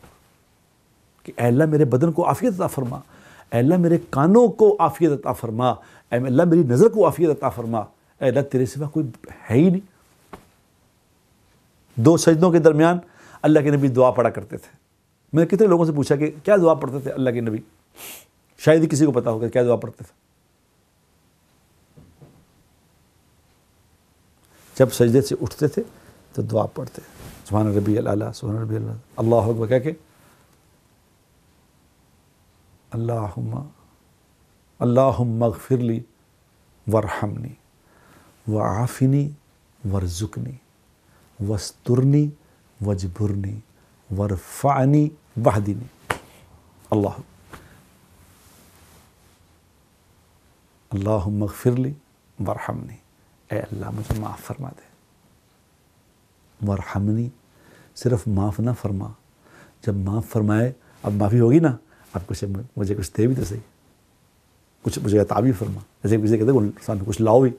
कि अल्लाह मेरे बदन को आफ़ियत अता फ़रमा अल्लाह मेरे कानों को आफ़ियत अता फ़रमा ऐं अलाह मेरी नज़र को आफियत अता फरमा ऐं अलाह तेरे सिवा कोई है ही नहीं दो सजदों के दरमियान अल्लाह के नबी दुआ पढ़ा करते थे मैंने कितने लोगों से पूछा कि क्या दुआ पढ़ते थे अल्लाह के नबी शायद ही किसी को पता होगा क्या दुआ पढ़ते थे जब सजदे से उठते थे तो दुआ पढ़ते सुबहान रबी अला सुबहान रबी अल्लाह अल्लाह कह के अल्लाह अल्लाह मगफिरली वरहमनी व आफ़िनी वरजुकनी वस्तुरनी वजबुरनी वरफ़ानी वहदिनी अल्लाह अल्लाह मगफिरली वरहमनी ए अल्लाह मुझे माफ़ फरमा दे वरहमनी सिर्फ माफ़ ना फरमा जब माफ़ फरमाए अब माफ़ी होगी ना आप कुछ मुझे कुछ दे भी तो सही कुछ मुझे ताबी फरमा जैसे किसी कहते सानू कुछ लाओ भी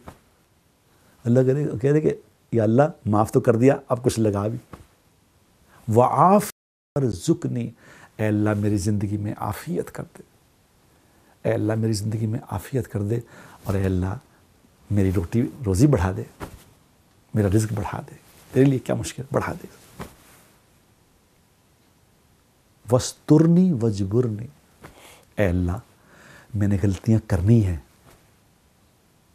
अल्लाह कहते कह रहे कि या अल्लाह माफ़ तो कर दिया अब कुछ लगा भी आफ पर जुकनी अल्लाह मेरी ज़िंदगी में आफ़ियत कर दे अल्लाह मेरी ज़िंदगी में आफ़ियत कर दे और अल्लाह मेरी रोटी रोज़ी बढ़ा दे मेरा रिज्क बढ़ा दे तेरे लिए क्या मुश्किल बढ़ा दे वस्तुरनी वजबुरनी अल्लाह मैंने गलतियाँ करनी है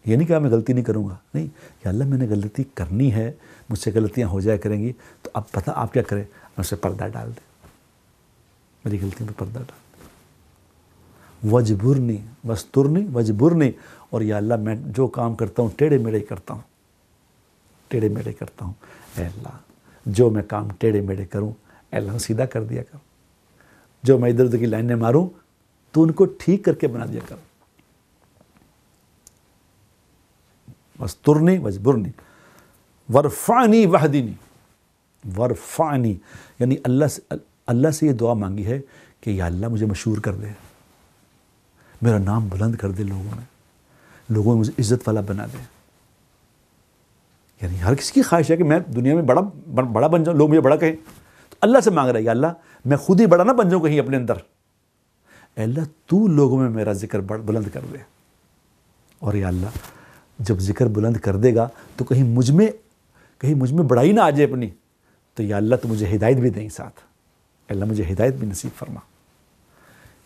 ये नहीं कहा मैं गलती नहीं करूँगा नहीं या अल्लाह मैंने गलती करनी है मुझसे गलतियाँ हो जाए करेंगी तो अब पता आप क्या करें उसे पर्दा डाल दें मेरी गलती पर पर्दा डाल वजबुरनी वस्तुरनी वजबुरनी और या अल्लाह मैं जो काम करता हूँ टेढ़े मेढ़े करता हूँ टेढ़े मेढ़े करता हूँ अल्लाह जो मैं काम टेढ़े मेढ़े करूँ अल्लाह सीधा कर दिया करूँ जो मैं इधर उधर की लाइनें मारूँ तो उनको ठीक करके बना दिया करो बस बुरनी वरफानी वहदीनी वरफानी यानी अल्लाह से अल्लाह से ये दुआ मांगी है कि या अल्लाह मुझे मशहूर कर दे मेरा नाम बुलंद कर दे लोगों में लोगों में मुझे इज़्ज़त वाला बना दे यानी हर किसी की ख्वाहिश है कि मैं दुनिया में बड़ा बड़ा बन जाऊँ लोग मुझे बड़ा कहें तो अल्लाह से मांग रहा है या अल्लाह मैं खुद ही बड़ा ना बन जाऊँ कहीं अपने अंदर अल्लाह तू लोगों में मेरा जिक्र बुलंद कर दे और ये अल्लाह जब जिक्र बुलंद कर देगा तो कहीं मुझ में कहीं मुझ में बड़ाई ना आ जाए अपनी तो या अल्लाह तो मुझे हिदायत भी दें साथ अल्लाह मुझे हिदायत भी नसीब फरमा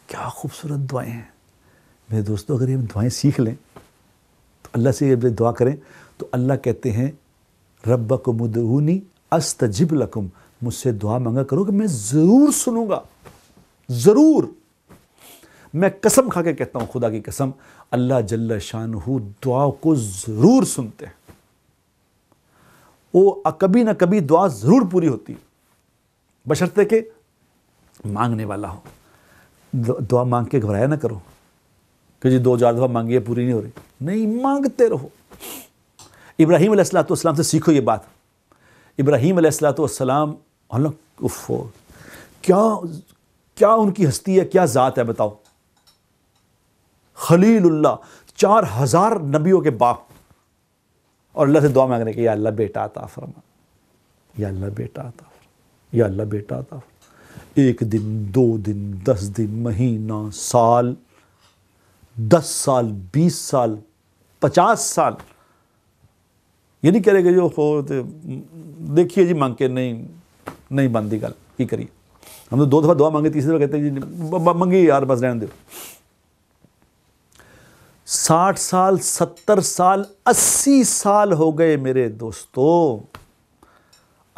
क्या खूबसूरत दुआएं हैं मेरे दोस्तों अगर ये दुआएं सीख लें तो अल्लाह से ये दुआ करें तो अल्लाह कहते हैं रब को मुदूनी अस्तजिब लकुम मुझसे दुआ मंगा करो कि मैं ज़रूर सुनूंगा ज़रूर मैं कसम खा के कहता हूँ खुदा की कसम अल्लाह जल्ला शाहू दुआ को ज़रूर सुनते हैं वो कभी ना कभी दुआ ज़रूर पूरी होती है बशर्ते के मांगने वाला हो दुआ मांग के घबराया ना करो कि जी दो चार दफ़ा मांगी है पूरी नहीं हो रही नहीं मांगते रहो इब्राहिम सलाम से सीखो ये बात इब्राहिम सलाम उफ़ो क्या क्या उनकी हस्ती है क्या ज़ात है बताओ खलील्ला चार हज़ार नबियों के बाप और अल्लाह से दुआ मांगने की या अल्लाह बेटा आता फरमा या अल्लाह बेटा आता फरमा या अल्लाह बेटा आता फरमा एक दिन दो दिन दस दिन महीना साल दस साल बीस साल पचास साल ये नहीं कह रहे कि जो हो तो देखिए जी मांग के नहीं नहीं बनती गल की करिए हम तो दो दफ़ा दुआ मांगी तीसरी दफ़ा कहते हैं जी मंगी यार बस रहने दो साठ साल सत्तर साल अस्सी साल हो गए मेरे दोस्तों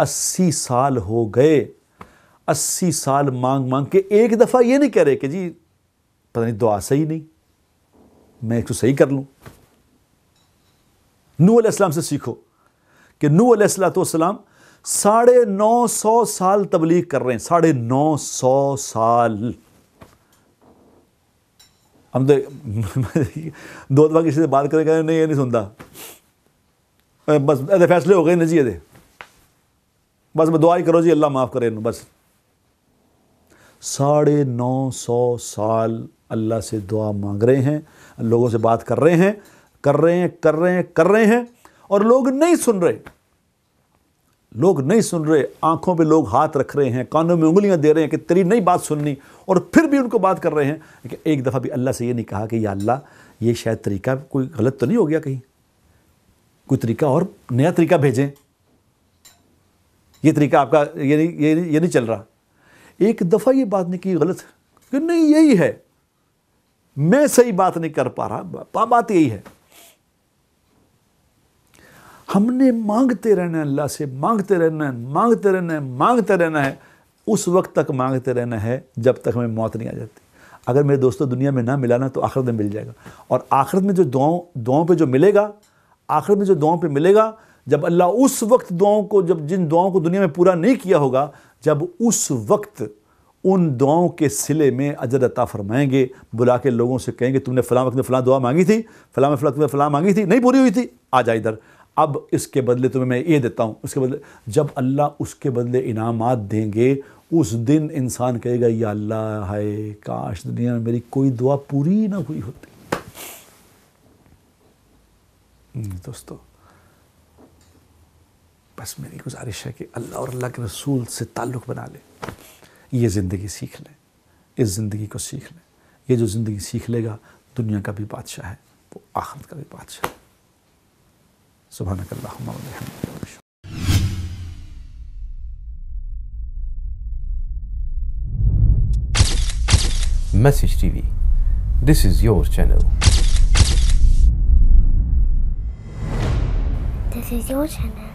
अस्सी साल हो गए अस्सी साल मांग मांग के एक दफ़ा ये नहीं कह रहे कि जी पता नहीं दुआ सही नहीं मैं इसको तो सही कर लूँ नू अलैहिस्सलाम से सीखो कि नू अलैहिस्सलाम साढ़े नौ सौ साल तबलीग कर रहे हैं साढ़े नौ सौ साल हम तो दो दफा किसी से बात करें कहें नहीं ये नहीं सुनता बस ऐसे फैसले हो गए ना जी ये बस मैं दुआ ही करो जी अल्लाह माफ़ करे इन बस साढ़े नौ सौ साल अल्लाह से दुआ मांग रहे हैं लोगों से बात कर रहे हैं कर रहे हैं कर रहे हैं कर रहे हैं और लोग नहीं सुन रहे लोग नहीं सुन रहे आंखों पे लोग हाथ रख रहे हैं कानों में उंगलियां दे रहे हैं कि तेरी नहीं बात सुननी और फिर भी उनको बात कर रहे हैं लेकिन एक दफ़ा भी अल्लाह से ये नहीं कहा कि या अल्लाह ये शायद तरीका कोई गलत तो नहीं हो गया कहीं कोई तरीका और नया तरीका भेजें ये तरीका आपका ये नहीं ये नहीं, ये नहीं चल रहा एक दफ़ा ये बात नहीं की गलत कि नहीं यही है मैं सही बात नहीं कर पा रहा बात यही है हमने मांगते रहना है अल्लाह से मांगते रहना है मांगते रहना है मांगते रहना है उस वक्त तक मांगते रहना है जब तक हमें मौत नहीं आ जाती अगर मेरे दोस्तों दुनिया में ना मिलाना तो आखिरत में मिल जाएगा और आखिरत में जो दुआओं दुआओं पर जो मिलेगा आखिरत में जो दुआओं पर मिलेगा जब अल्लाह उस वक्त दुआओं को जब जिन दुआओं को दुनिया में पूरा नहीं किया होगा जब उस वक्त उन दुआओं के सिले में अजर अता फरमाएंगे बुला के लोगों से कहेंगे तुमने फलां वक्त में फलां दुआ मांगी थी फ़लाँ में फ़लाँ में फ़लाँ मांगी थी नहीं पूरी हुई थी आ जाए इधर अब इसके बदले तुम्हें मैं ये देता हूँ उसके बदले जब अल्लाह उसके बदले इनामात देंगे उस दिन इंसान कहेगा या अल्लाह हाय काश दुनिया में मेरी कोई दुआ पूरी ना हुई होती दोस्तों बस मेरी गुजारिश है कि अल्लाह और अल्लाह के रसूल से ताल्लुक़ बना ले ये ज़िंदगी सीख लें इस ज़िंदगी को सीख लें ये जो ज़िंदगी सीख लेगा दुनिया का भी बादशाह है वो आखिरत का भी बादशाह है Message TV. This is your channel. This is your channel.